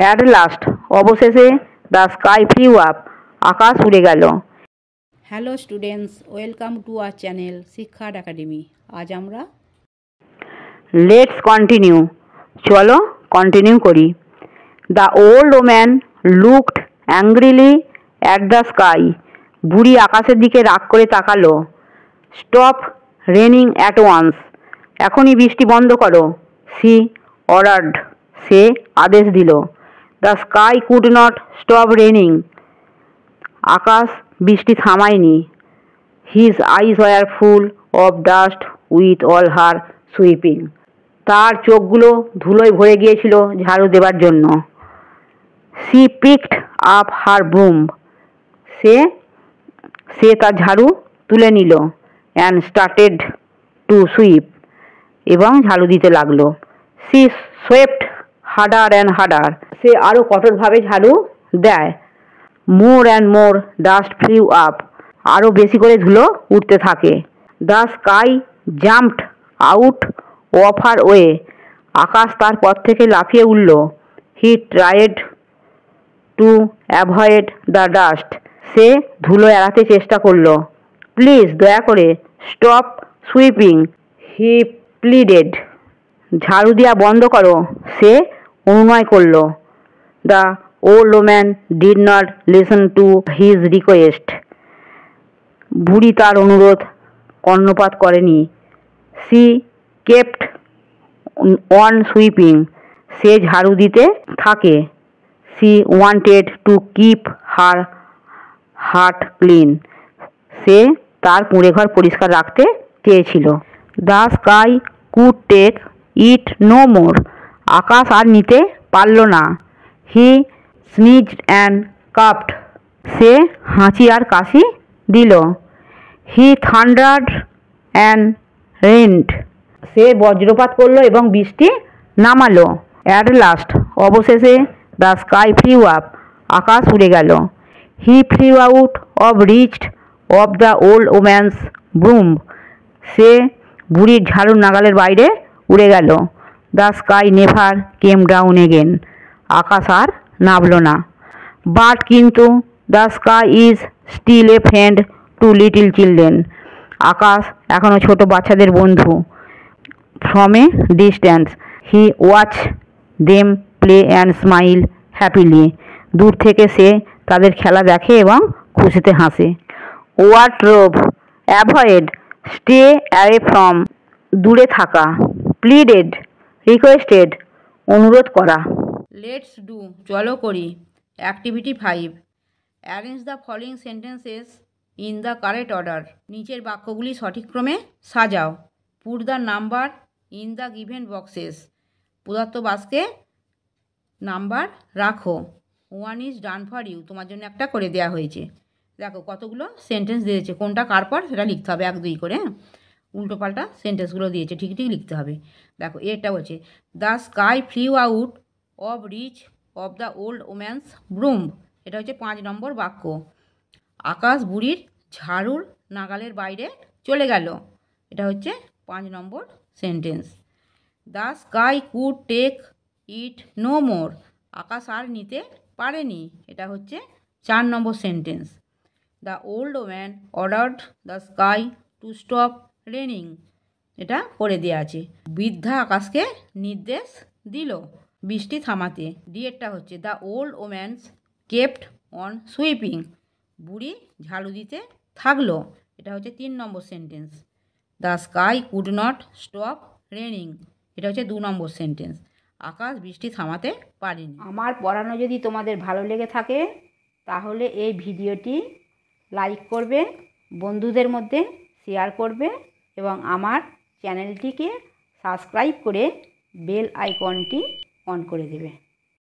at last অবশেষে the sky flew up আকাশ উড়ে গেল hello students welcome to our channel শিক্ষার একাডেমি আজ আমরা লেটস কন্টিনিউ চলো কন্টিনিউ করি the old woman looked angrily at the sky বুড়ি আকাশের দিকে রাগ করে তাকালো স্টপ রেনিং অ্যাট ওয়ান্স এখনই বৃষ্টি বন্ধ করো সি অর্ডার্ড সে আদেশ দিল the sky could not stop raining আকাশ বৃষ্টি থামায়নি his eyes were full of dust with all her sweeping তার চোখগুলো ধুলোয় ভরে গিয়েছিল ঝাড়ু দেবার জন্য she picked up her broom সে সে তার ঝাড়ু তুলে নিল অ্যান্ড স্টার্টেড টু সুইপ এবং ঝাড়ু দিতে লাগলো she swept harder and harder সে আরও কঠোরভাবে ঝাড়ু দেয় more and more dust flew up আরও বেশি করে ধুলো উঠতে থাকে the sky jumped out of her way আকাশ তার পথ থেকে লাফিয়ে উঠল he tried to avoid the dust সে ধুলো এড়াতে চেষ্টা করল প্লিজ দয়া করে স্টপ সুইপিং হি প্লিডেড ঝাড়ু দেওয়া বন্ধ করো সে অনুনয় করলো the old woman did not listen to his request বুড়ি তার অনুরোধ কর্ণপাত করেনি সি কেপ্ট ওয়ান সুইপিং সে ঝাড়ু দিতে থাকে she wanted to keep her hut clean সে তার পুঁড়ে ঘর পরিষ্কার রাখতে চেয়েছিল the sky could take it no more আকাশ আর নিতে পারল না হি স্নিজ অ্যান্ড কাপড সে হাঁচি আর কাশি দিল হি থান্ডার্ড অ্যান্ড রেন্ট সে বজ্রপাত করলো এবং বৃষ্টি নামালো অ্যাট লাস্ট অবশেষে দ্য স্কাই ফ্লিউ আপ আকাশ উড়ে গেল he flew out of reach of the old woman's broom সে বুড়ির ঝাড়ু নাগালের বাইরে উড়ে গেল the sky never came down again আকাশ আর নামল না বাট কিন্তু the sky is still a friend to little children আকাশ এখনও ছোট বাচ্চাদের বন্ধু from a distance he watch them play and smile happily দূর থেকে সে তাদের খেলা দেখে এবং খুশিতে হাসে rove avoid stay away from দূরে থাকা প্লিডেড রিকোয়েস্টেড অনুরোধ করা লেটস ডু চলো করি activity five arrange the following sentences in the correct order নিচের বাক্যগুলি সঠিক ক্রমে সাজাও put the number in the given boxes প্রদত্ত বাসকে নাম্বার রাখো one is done for you তোমার জন্য একটা করে দেওয়া হয়েছে দেখো কতগুলো সেন্টেন্স দিয়েছে কোনটা কার পর সেটা লিখতে হবে এক দুই করে হ্যাঁ উল্টো পাল্টা সেন্টেন্সগুলো দিয়েছে ঠিক ঠিক লিখতে হবে দেখো এটা হচ্ছে the sky flew out of reach of the old woman's broom এটা হচ্ছে পাঁচ নম্বর বাক্য আকাশ বুড়ির ঝাড়ুর নাগালের বাইরে চলে গেল এটা হচ্ছে পাঁচ নম্বর sentence the sky could take it no more আকাশ আর নিতে পারেনি এটা হচ্ছে চার নম্বর sentence the old woman ordered the sky to stop raining এটা করে দেওয়া আছে বৃদ্ধা আকাশকে নির্দেশ দিল বৃষ্টি থামাতে ডিয়েটটা হচ্ছে the old woman's kept on sweeping বুড়ি ঝাড়ু দিতে থাকলো এটা হচ্ছে তিন নম্বর sentence the sky could not stop raining এটা হচ্ছে দু নম্বর সেন্টেন্স আকাশ বৃষ্টি থামাতে পারেনি আমার পড়ানো যদি তোমাদের ভালো লেগে থাকে তাহলে এই ভিডিওটি লাইক করবে বন্ধুদের মধ্যে শেয়ার করবে এবং আমার চ্যানেলটিকে সাবস্ক্রাইব করে বেল আইকনটি অন করে দেবে